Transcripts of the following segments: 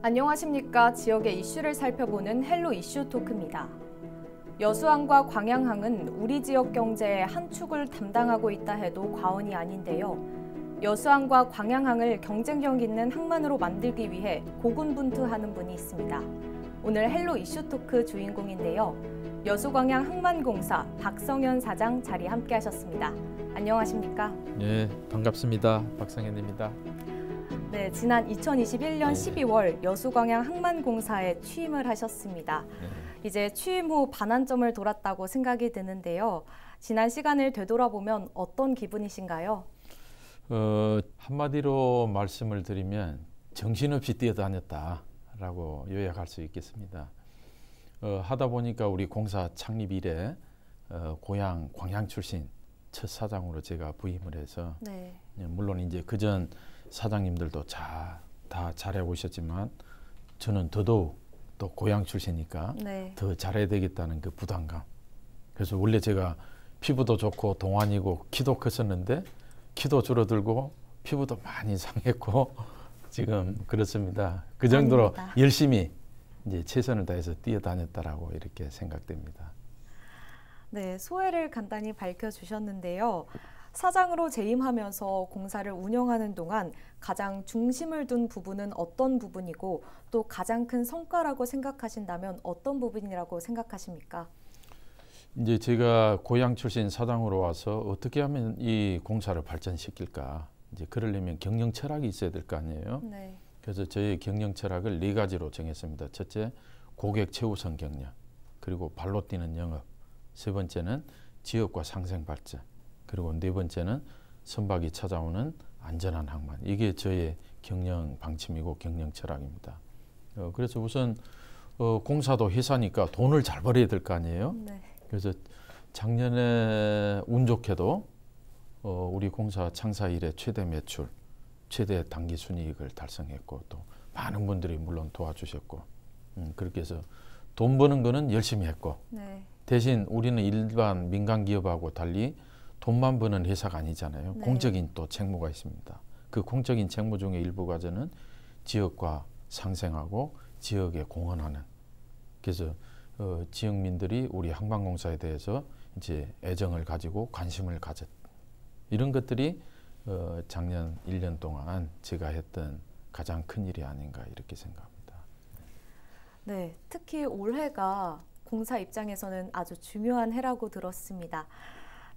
안녕하십니까. 지역의 이슈를 살펴보는 헬로 이슈 토크입니다. 여수항과 광양항은 우리 지역 경제의 한 축을 담당하고 있다 해도 과언이 아닌데요. 여수항과 광양항을 경쟁력 있는 항만으로 만들기 위해 고군분투하는 분이 있습니다. 오늘 헬로 이슈 토크 주인공인데요. 여수광양 항만공사 박성현 사장 자리 함께 하셨습니다. 안녕하십니까? 네, 반갑습니다. 박성현입니다. 네, 지난 2021년 12월 여수광양 항만공사에 취임을 하셨습니다. 네. 이제 취임 후 반환점을 돌았다고 생각이 드는데요. 지난 시간을 되돌아보면 어떤 기분이신가요? 어, 한마디로 말씀을 드리면 정신없이 뛰어다녔다라고 요약할 수 있겠습니다. 어, 하다 보니까 우리 공사 창립 이래 어, 고향 광양 출신 첫 사장으로 제가 부임을 해서 네. 물론 이제 그전 사장님들도 자, 다 잘해 오셨지만 저는 더더욱 또 고향 출신이니까 네. 더 잘해야 되겠다는 그 부담감. 그래서 원래 제가 피부도 좋고 동안이고 키도 컸었는데 키도 줄어들고 피부도 많이 상했고 지금 그렇습니다. 그 정도로 아닙니다. 열심히 이제 최선을 다해서 뛰어다녔다라고 이렇게 생각됩니다. 네, 소회를 간단히 밝혀 주셨는데요. 사장으로 재임하면서 공사를 운영하는 동안 가장 중심을 둔 부분은 어떤 부분이고 또 가장 큰 성과라고 생각하신다면 어떤 부분이라고 생각하십니까? 이제 제가 고향 출신 사당으로 와서 어떻게 하면 이 공사를 발전시킬까 이제 그러려면 경영 철학이 있어야 될 거 아니에요. 네. 그래서 저희 경영 철학을 네 가지로 정했습니다. 첫째, 고객 최우선 경영, 그리고 발로 뛰는 영업. 세 번째는 지역과 상생 발전. 그리고 네 번째는 선박이 찾아오는 안전한 항만. 이게 저의 경영 방침이고 경영 철학입니다. 어, 그래서 우선 어, 공사도 회사니까 돈을 잘 벌어야 될 거 아니에요. 네. 그래서 작년에 운 좋게도 어, 우리 공사 창사 일에 최대 매출, 최대 단기 순이익을 달성했고 또 많은 분들이 물론 도와주셨고 음, 그렇게 해서 돈 버는 거는 열심히 했고 네. 대신 우리는 일반 민간 기업하고 달리 돈만 버는 회사가 아니잖아요. 네. 공적인 또 책무가 있습니다. 그 공적인 책무 중에 일부 과제는 지역과 상생하고 지역에 공헌하는 그래서 어, 지역민들이 우리 항만공사에 대해서 이제 애정을 가지고 관심을 가졌 이런 것들이 어, 작년 1년 동안 제가 했던 가장 큰 일이 아닌가 이렇게 생각합니다. 네, 특히 올해가 공사 입장에서는 아주 중요한 해라고 들었습니다.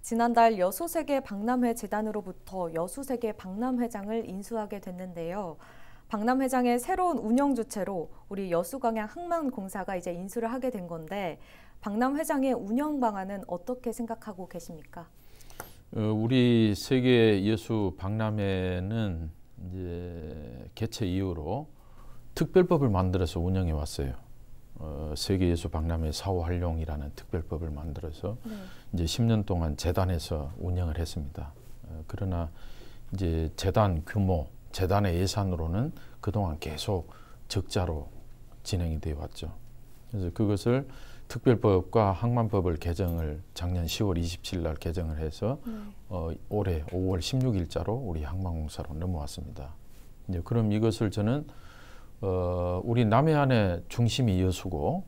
지난달 여수세계 박람회 재단으로부터 여수세계 박람회장을 인수하게 됐는데요. 박람회장의 새로운 운영 주체로 우리 여수광양 항만공사가 이제 인수를 하게 된 건데 박람회장의 운영 방안은 어떻게 생각하고 계십니까? 어, 우리 세계 예수 박람회는 이제 개최 이후로 특별법을 만들어서 운영해 왔어요. 어, 세계예수 박람회 사후활용이라는 특별법을 만들어서 네. 이제 10년 동안 재단에서 운영을 했습니다. 어, 그러나 이제 재단 규모, 재단의 예산으로는 그동안 계속 적자로 진행이 되어 왔죠. 그래서 그것을 특별법과 항만법을 개정을 작년 10월 27일 날 개정을 해서 네. 어, 올해 5월 16일자로 우리 항만공사로 넘어왔습니다. 이제 그럼 이것을 저는 어, 우리 남해안의 중심이 여수고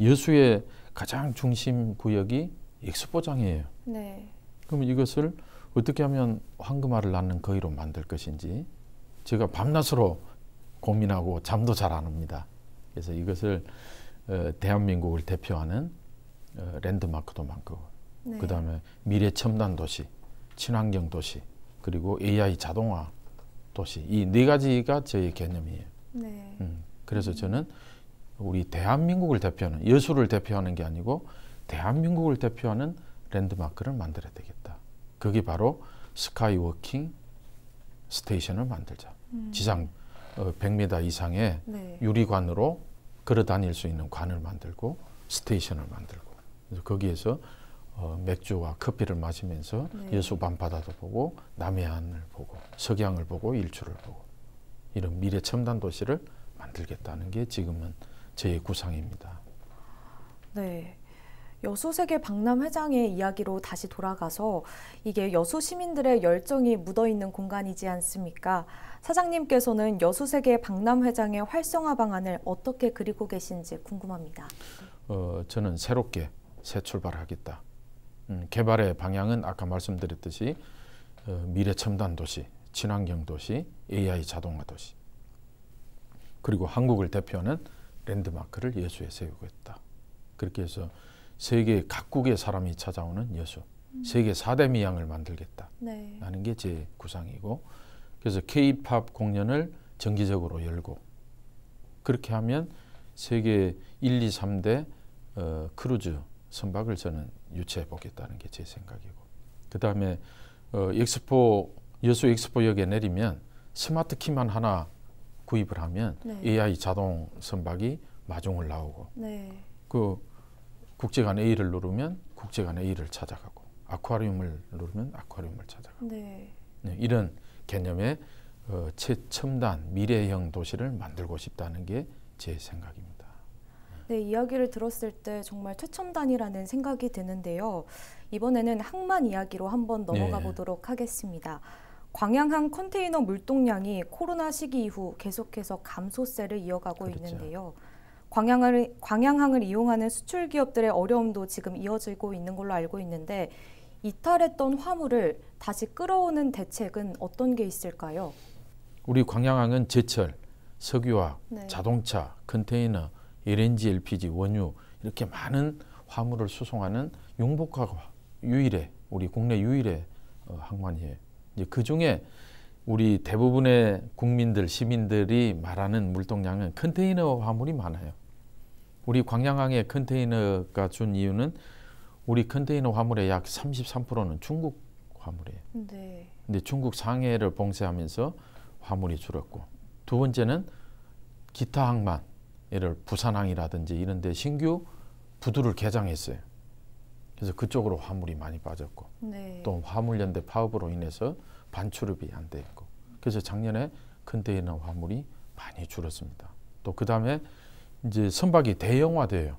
여수의 가장 중심 구역이 익수포장이에요. 네. 그럼 이것을 어떻게 하면 황금알을 낳는 거위로 만들 것인지 제가 밤낮으로 고민하고 잠도 잘 안 옵니다. 그래서 이것을 어, 대한민국을 대표하는 어, 랜드마크도 많고 네. 그다음에 미래 첨단 도시, 친환경 도시, 그리고 AI 자동화 도시 이 네 가지가 저의 개념이에요. 네. 음, 그래서 저는 우리 대한민국을 대표하는 예술을 대표하는 게 아니고 대한민국을 대표하는 랜드마크를 만들어야 되겠다. 그게 바로 스카이워킹 스테이션을 만들자. 음. 지상 어, 100m 이상의 네. 유리관으로 걸어 다닐 수 있는 관을 만들고 스테이션을 만들고 거기에서 어, 맥주와 커피를 마시면서 네. 예수 밤바다도 보고 남해안을 보고 석양을 보고 일출을 보고 이런 미래 첨단 도시를 만들겠다는 게 지금은 저의 구상입니다. 네. 여수세계 박람 회장의 이야기로 다시 돌아가서 이게 여수 시민들의 열정이 묻어있는 공간이지 않습니까? 사장님께서는 여수세계 박람 회장의 활성화 방안을 어떻게 그리고 계신지 궁금합니다. 어, 저는 새롭게 새 출발하겠다. 음, 개발의 방향은 아까 말씀드렸듯이 어, 미래 첨단 도시 친환경 도시, AI 자동화 도시 그리고 한국을 대표하는 랜드마크를 예수에 세우고 있다. 그렇게 해서 세계 각국의 사람이 찾아오는 예수, 음. 세계 4대 미양을 만들겠다. 네. 라는 게 제 구상이고 그래서 K-팝 공연을 정기적으로 열고 그렇게 하면 세계 1, 2, 3대 어, 크루즈 선박을 저는 유치해 보겠다는 게 제 생각이고 그 다음에 어, 엑스포 여수 엑스포역에 내리면 스마트키만 하나 구입을 하면 네. AI 자동 선박이 마중을 나오고 네. 그 국제간 A를 누르면 국제간 A를 찾아가고 아쿠아리움을 누르면 아쿠아리움을 찾아가고 네. 네 이런 개념의 어, 최첨단 미래형 도시를 만들고 싶다는 게 제 생각입니다. 네, 이야기를 들었을 때 정말 최첨단이라는 생각이 드는데요. 이번에는 항만 이야기로 한번 네. 넘어가 네. 보도록 하겠습니다. 광양항 컨테이너 물동량이 코로나 시기 이후 계속해서 감소세를 이어가고 그렇죠. 있는데요. 광양을 광양항을 이용하는 수출 기업들의 어려움도 지금 이어지고 있는 걸로 알고 있는데 이탈했던 화물을 다시 끌어오는 대책은 어떤 게 있을까요? 우리 광양항은 제철, 석유화, 네. 자동차, 컨테이너, LNG, LPG, 원유 이렇게 많은 화물을 수송하는 용복항 유일의 우리 국내 유일의 어, 항만이에요. 이제 그 중에 우리 대부분의 국민들 시민들이 말하는 물동량은 컨테이너 화물이 많아요. 우리 광양항에 컨테이너가 준 이유는 우리 컨테이너 화물의 약 33%는 중국 화물이에요. 네. 근데 중국 상해를 봉쇄하면서 화물이 줄었고 두 번째는 기타 항만 예를 부산항이라든지 이런 데 신규 부두를 개장했어요. 그래서 그쪽으로 화물이 많이 빠졌고 네. 또 화물연대 파업으로 인해서 반출입이 안 됐고 그래서 작년에 컨테이너 화물이 많이 줄었습니다. 또 그 다음에 이제 선박이 대형화돼요.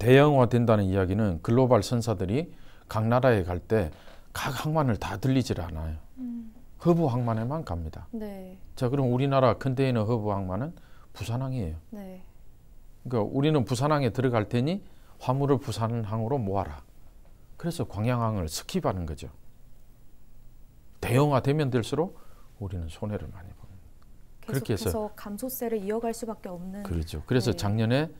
대형화된다는 이야기는 글로벌 선사들이 각 나라에 갈 때 각 항만을 다 들리질 않아요. 음. 허브 항만에만 갑니다. 네. 자 그럼 우리나라 컨테이너 허브 항만은 부산항이에요. 네. 그러니까 우리는 부산항에 들어갈 테니 화물을 부산항으로 모아라. 그래서 광양항을 스킵하는 거죠. 대형화되면 될수록 우리는 손해를 많이 봅니다. 그렇게 해서 감소세를 이어갈 수밖에 없는 그렇죠. 그래서 네. 작년에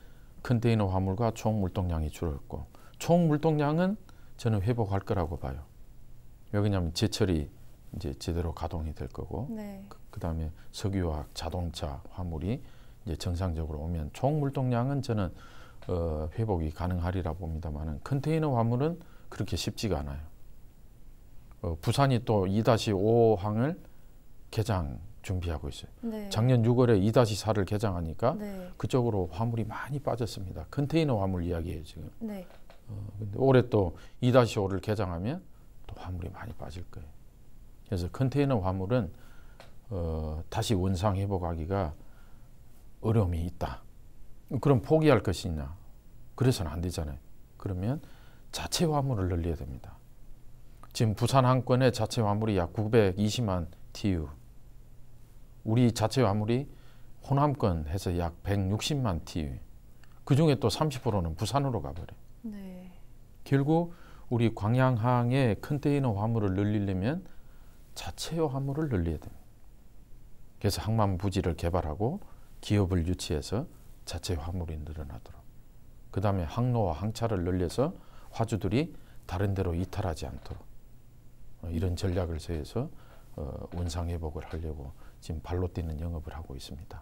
컨테이너 화물과 총 물동량이 줄었고 총 물동량은 저는 회복할 거라고 봐요. 왜냐하면 제철이 이제 제대로 가동이 될 거고 네. 그, 다음에 석유화 자동차 화물이 이제 정상적으로 오면 총 물동량은 저는 어, 회복이 가능하리라 봅니다만은 컨테이너 화물은 그렇게 쉽지가 않아요. 어, 부산이 또 2-5항을 개장 준비하고 있어요. 네. 작년 6월에 2-4를 개장하니까 네. 그쪽으로 화물이 많이 빠졌습니다. 컨테이너 화물 이야기예요 지금. 네. 어, 근데 올해 또 2-5를 개장하면 또 화물이 많이 빠질 거예요. 그래서 컨테이너 화물은 어, 다시 원상 회복하기가 어려움이 있다. 그럼 포기할 것이냐? 그래서는 안 되잖아요. 그러면 자체 화물을 늘려야 됩니다. 지금 부산 한 건에 자체 화물이 약 920만 TU. 우리 자체 화물이 호남권 해서 약 160만 TU. 그 중에 또 30%는 부산으로 가버려. 네. 결국 우리 광양항의 컨테이너 화물을 늘리려면 자체 화물을 늘려야 됩니다. 그래서 항만 부지를 개발하고 기업을 유치해서 자체 화물이 늘어나도록 그 다음에 항로와 항차를 늘려서 화주들이 다른 데로 이탈하지 않도록 어, 이런 전략을 세워서 어, 운상 회복을 하려고 지금 발로 뛰는 영업을 하고 있습니다.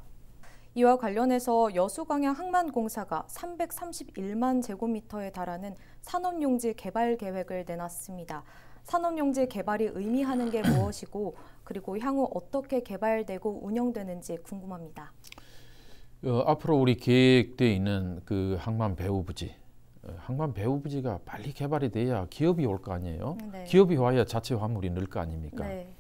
이와 관련해서 여수광양항만공사가 331만 제곱미터에 달하는 산업용지 개발 계획을 내놨습니다. 산업용지 개발이 의미하는 게 무엇이고 그리고 향후 어떻게 개발되고 운영되는지 궁금합니다. 어, 앞으로 우리 계획돼 있는 그 항만 배후 부지 어, 항만 배후 부지가 빨리 개발이 돼야 기업이 올 거 아니에요. 네. 기업이 와야 자체 화물이 늘 거 아닙니까? 네.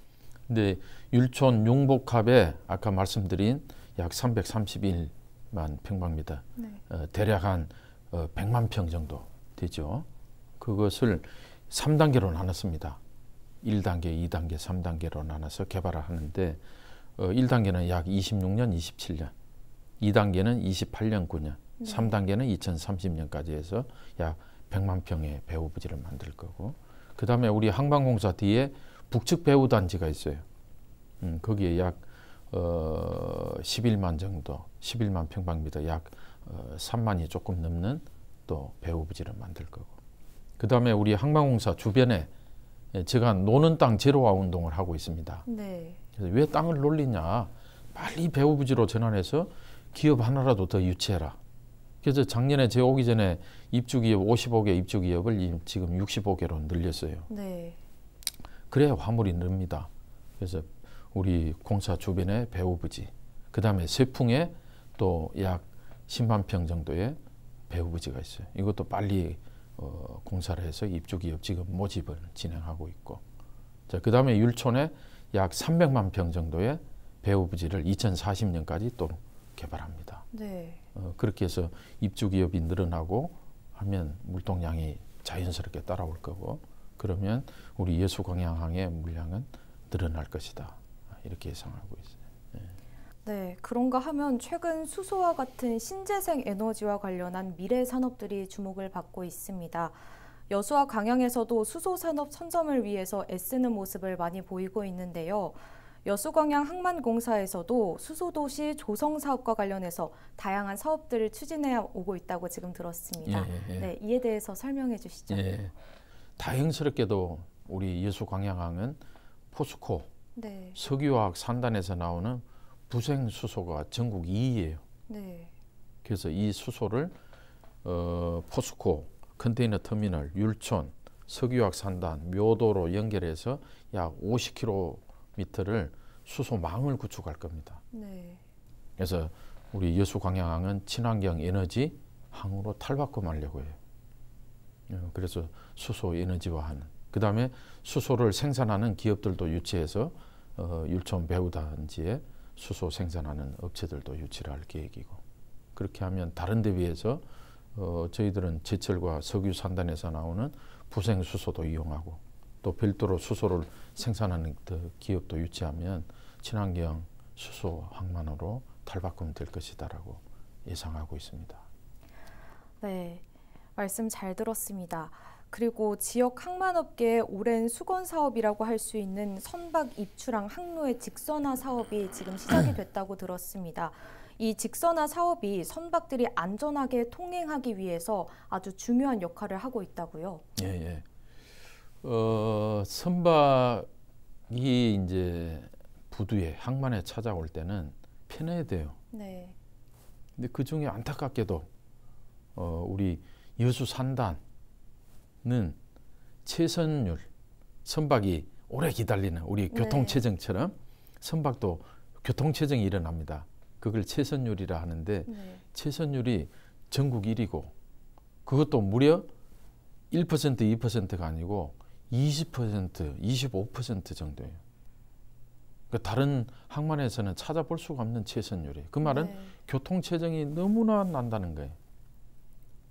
근데 율촌 용복합에 아까 말씀드린 약 331만 평방미터 네. 어, 대략 한 어, 100만 평 정도 되죠. 그것을 3단계로 나눴습니다. 1단계, 2단계, 3단계로 나눠서 개발을 하는데 어, 1단계는 약 26년, 27년 2단계는 28년 9년, 네. 3단계는 2030년까지 해서 약 100만 평의 배후 부지를 만들 거고 그 다음에 우리 항방공사 뒤에 북측 배후 단지가 있어요. 음, 거기에 약 어, 11만 정도, 11만 평방미터 약 어, 3만이 조금 넘는 또 배후 부지를 만들 거고 그 다음에 우리 항방공사 주변에 예, 제가 노는 땅 제로화 운동을 하고 있습니다. 네. 그래서 왜 땅을 놀리냐? 빨리 배후 부지로 전환해서 기업 하나라도 더 유치해라. 그래서 작년에 제가 오기 전에 입주기업 55개 입주기업을 지금 65개로 늘렸어요. 네. 그래야 화물이 늡니다. 그래서 우리 공사 주변에배우부지그 다음에 세풍에 또 약 10만 평 정도의 배우부지가 있어요. 이것도 빨리 어, 공사를 해서 입주기업 지금 모집을 진행하고 있고, 자, 그 다음에 율촌에 약 300만 평 정도의 배우부지를 2040년까지 또 개발합니다. 네. 어, 그렇게 해서 입주 기업이 늘어나고 하면 물동량이 자연스럽게 따라올 거고 그러면 우리 예수 광양항의 물량은 늘어날 것이다. 이렇게 예상하고 있어요. 네. 네, 그런가 하면 최근 수소와 같은 신재생 에너지와 관련한 미래 산업들이 주목을 받고 있습니다. 여수와 강양에서도 수소 산업 선점을 위해서 애쓰는 모습을 많이 보이고 있는데요. 여수광양항만공사에서도 수소도시 조성 사업과 관련해서 다양한 사업들을 추진해 오고 있다고 지금 들었습니다. 예, 예, 예. 네, 이에 대해서 설명해 주시죠. 예. 다행스럽게도 우리 여수광양항은 포스코 네. 석유화학 산단에서 나오는 부생 수소가 전국 2위예요. 네. 그래서 이 수소를 어, 포스코 컨테이너 터미널 율촌 석유화학 산단 묘도로 연결해서 약 50km 밑을 수소망을 구축할 겁니다. 네. 그래서 우리 여수광양항은 친환경 에너지 항으로 탈바꿈하려고 해요. 예, 그래서 수소 에너지화하는. 그 다음에 수소를 생산하는 기업들도 유치해서 어, 율촌 배우단지에 수소 생산하는 업체들도 유치를 할 계획이고 그렇게 하면 다른 데 비해서 어, 저희들은 제철과 석유 산단에서 나오는 부생수소도 이용하고 또 별도로 수소를 생산하는 그 기업도 유치하면 친환경 수소 항만으로 탈바꿈 될 것이다라고 예상하고 있습니다. 네, 말씀 잘 들었습니다. 그리고 지역 항만업계의 오랜 수건 사업이라고 할 수 있는 선박 입출항 항로의 직선화 사업이 지금 시작이 됐다고 들었습니다. 이 직선화 사업이 선박들이 안전하게 통행하기 위해서 아주 중요한 역할을 하고 있다고요. 예, 예. 어, 선박이 이제 부두에 항만에 찾아올 때는 편해야 돼요. 네. 근데 그 중에 안타깝게도 어, 우리 여수 산단은 최선율 선박이 오래 기다리는 우리 네. 교통체증처럼 네. 선박도 교통체증이 일어납니다. 그걸 최선율이라 하는데 네. 최선율이 전국 1위고 그것도 무려 1% 2%가 아니고 20%, 25% 정도예요. 그 다른 항만에서는 찾아볼 수가 없는 최선율이에요. 그 말은 네. 교통 체증이 너무나 난다는 거예요.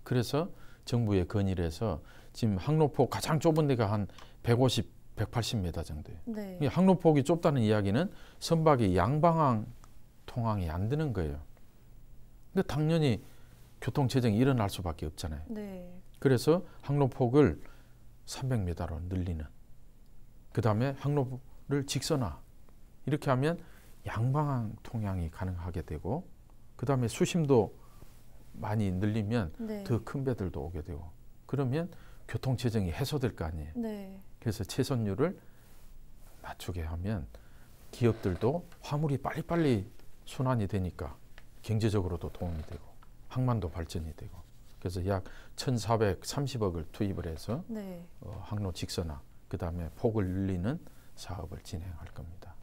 그래서 정부의 건의를 해서 지금 항로폭 가장 좁은 데가 한 150, 180m 정도예요. 네. 항로폭이 좁다는 이야기는 선박이 양방향 통항이 안 되는 거예요. 근데 당연히 교통 체증이 일어날 수밖에 없잖아요. 네. 그래서 항로폭을 300m로 늘리는 그 다음에 항로를 직선화 이렇게 하면 양방향 통향이 가능하게 되고 그 다음에 수심도 많이 늘리면 네. 더큰 배들도 오게 되고 그러면 교통체증이 해소될 거 아니에요. 네. 그래서 최선율을 낮추게 하면 기업들도 화물이 빨리빨리 순환이 되니까 경제적으로도 도움이 되고 항만도 발전이 되고 그래서 약 1,430억을 투입을 해서 네. 어, 항로 직선화, 그 다음에 폭을 늘리는 사업을 진행할 겁니다.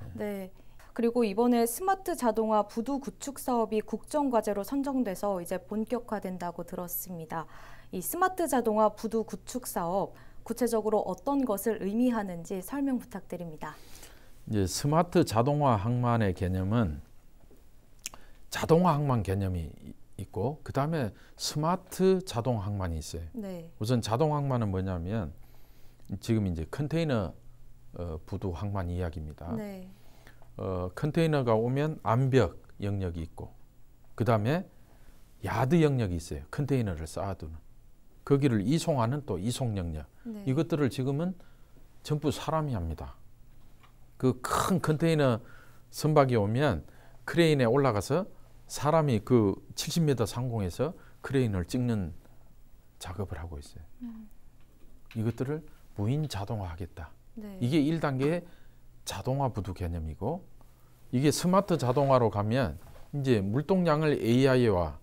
네. 네. 그리고 이번에 스마트 자동화 부두 구축 사업이 국정 과제로 선정돼서 이제 본격화된다고 들었습니다. 이 스마트 자동화 부두 구축 사업 구체적으로 어떤 것을 의미하는지 설명 부탁드립니다. 이제 스마트 자동화 항만의 개념은 자동화 항만 개념이 있고 그 다음에 스마트 자동 항만이 있어요. 네. 우선 자동 항만은 뭐냐면 지금 이제 컨테이너 어, 부두 항만 이야기입니다. 네. 어, 컨테이너가 오면 암벽 영역이 있고 그 다음에 야드 영역이 있어요. 컨테이너를 쌓아두는 거기를 이송하는 또 이송 영역 네. 이것들을 지금은 전부 사람이 합니다. 그 큰 컨테이너 선박이 오면 크레인에 올라가서 사람이 그 70m 상공에서 크레인을 찍는 작업을 하고 있어요. 음. 이것들을 무인 자동화하겠다. 네. 이게 1단계 자동화 부두 개념이고 이게 스마트 자동화로 가면 이제 물동량을 AI와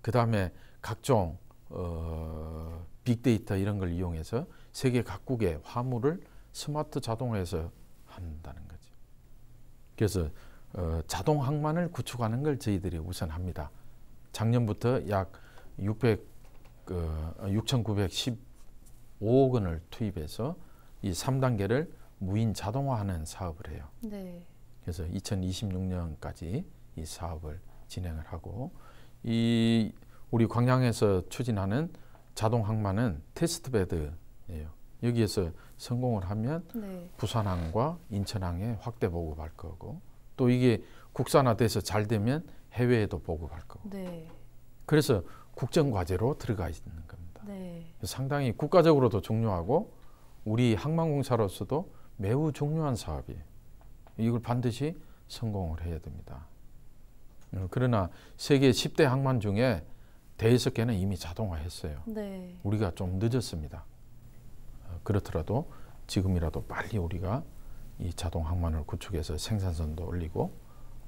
그 다음에 각종 어, 빅데이터 이런 걸 이용해서 세계 각국의 화물을 스마트 자동화해서 한다는 거죠. 그래서 어, 자동 항만을 구축하는 걸 저희들이 우선합니다. 작년부터 약 600, 어, 6,915억 원을 투입해서 이 3단계를 무인 자동화하는 사업을 해요. 네. 그래서 2026년까지 이 사업을 진행을 하고 이 우리 광양에서 추진하는 자동 항만은 테스트 베드예요. 여기에서 성공을 하면 네. 부산항과 인천항에 확대 보급할 거고 또 이게 국산화돼서 잘 되면 해외에도 보급할 거고. 네. 그래서 국정 과제로 들어가 있는 겁니다. 네. 상당히 국가적으로도 중요하고 우리 항만공사로서도 매우 중요한 사업이에요. 이걸 반드시 성공을 해야 됩니다. 어, 그러나 세계 10대 항만 중에 대여섯 개는 이미 자동화했어요. 네. 우리가 좀 늦었습니다. 어, 그렇더라도 지금이라도 빨리 우리가 이 자동 항만을 구축해서 생산선도 올리고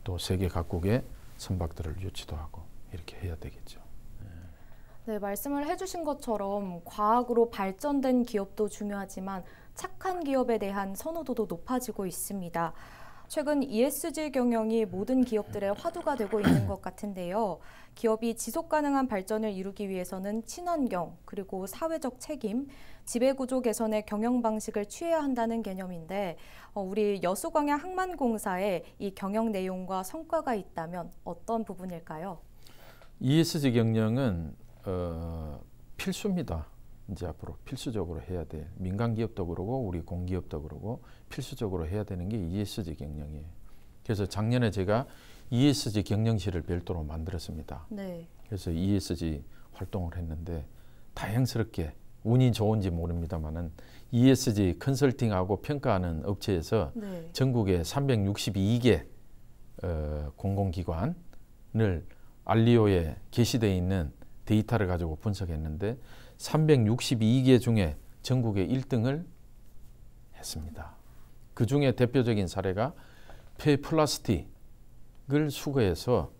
또 세계 각국의 선박들을 유치도 하고 이렇게 해야 되겠죠. 네, 네 말씀을 해주신 것처럼 과학으로 발전된 기업도 중요하지만 착한 기업에 대한 선호도도 높아지고 있습니다. 최근 ESG 경영이 모든 기업들의 화두가 되고 있는 것 같은데요. 기업이 지속 가능한 발전을 이루기 위해서는 친환경, 그리고 사회적 책임, 지배구조 개선의 경영 방식을 취해야 한다는 개념인데, 어, 우리 여수광양 항만공사의 이 경영 내용과 성과가 있다면 어떤 부분일까요? ESG 경영은 어, 필수입니다. 이제 앞으로 필수적으로 해야 돼. 민간 기업도 그러고 우리 공기업도 그러고 필수적으로 해야 되는 게 ESG 경영이에요. 그래서 작년에 제가 ESG 경영실을 별도로 만들었습니다. 네. 그래서 ESG 활동을 했는데 다행스럽게 운이 좋은지 모릅니다만은 ESG 컨설팅하고 평가하는 업체에서 네. 전국에 362개 어, 공공기관을 알리오에 게시돼 있는 데이터를 가지고 분석했는데 362개 중에 전국의 1등을 했습니다. 그 중에 대표적인 사례가 폐플라스틱을 수거해서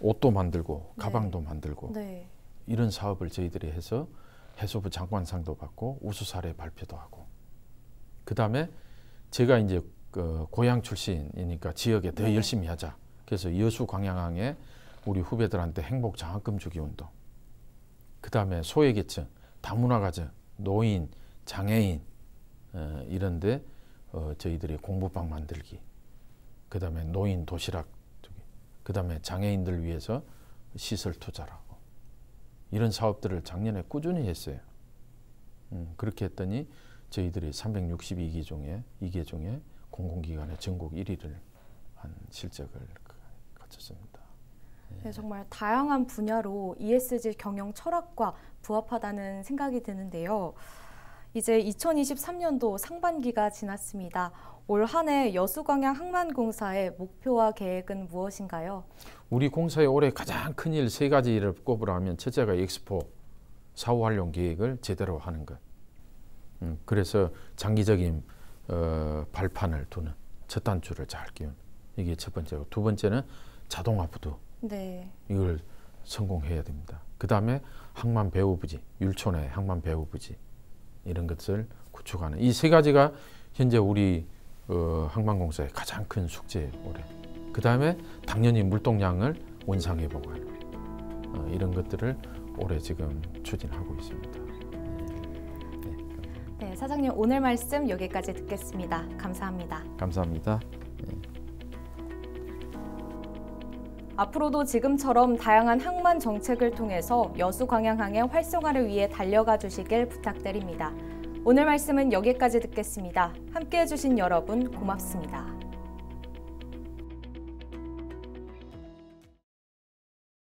옷도 만들고 네. 가방도 네. 만들고 네. 이런 사업을 저희들이 해서 해수부 장관상도 받고 우수 사례 발표도 하고 그 다음에 제가 이제 그 고향 출신이니까 지역에 더 네. 열심히 하자 그래서 여수 광양항에 우리 후배들한테 행복 장학금 주기 운동 그 다음에 소외계층, 다문화가정, 노인, 장애인 어, 이런데 어, 저희들이 공부방 만들기, 그 다음에 노인 도시락, 그 다음에 장애인들 위해서 시설 투자라고 이런 사업들을 작년에 꾸준히 했어요. 음, 그렇게 했더니 저희들이 362개 중에 2개 중에 공공기관의 전국 1위를 한 실적을 갖췄습니다. 네, 정말 다양한 분야로 ESG 경영 철학과 부합하다는 생각이 드는데요. 이제 2023년도 상반기가 지났습니다. 올한해 여수광양 항만공사의 목표와 계획은 무엇인가요? 우리 공사의 올해 가장 큰 일 세 가지를 꼽으라면 첫째가 엑스포 사후 활용 계획을 제대로 하는 것. 음, 그래서 장기적인 어, 발판을 두는 첫 단추를 잘끼운 이게 첫 번째고 두 번째는 자동화 부도 네. 이걸 성공해야 됩니다. 그 다음에 항만 배우부지, 율촌의 항만 배우부지 이런 것을 구축하는 이 세 가지가 현재 우리 어, 항만공사의 가장 큰 숙제 올해. 그 다음에 당연히 물동량을 원상회 복하 어, 이런 것들을 올해 지금 추진하고 있습니다. 네, 사장님 오늘 말씀 여기까지 듣겠습니다. 감사합니다. 감사합니다. 네. 앞으로도 지금처럼 다양한 항만 정책을 통해서 여수 광양항의 활성화를 위해 달려가 주시길 부탁드립니다. 오늘 말씀은 여기까지 듣겠습니다. 함께 해주신 여러분 고맙습니다.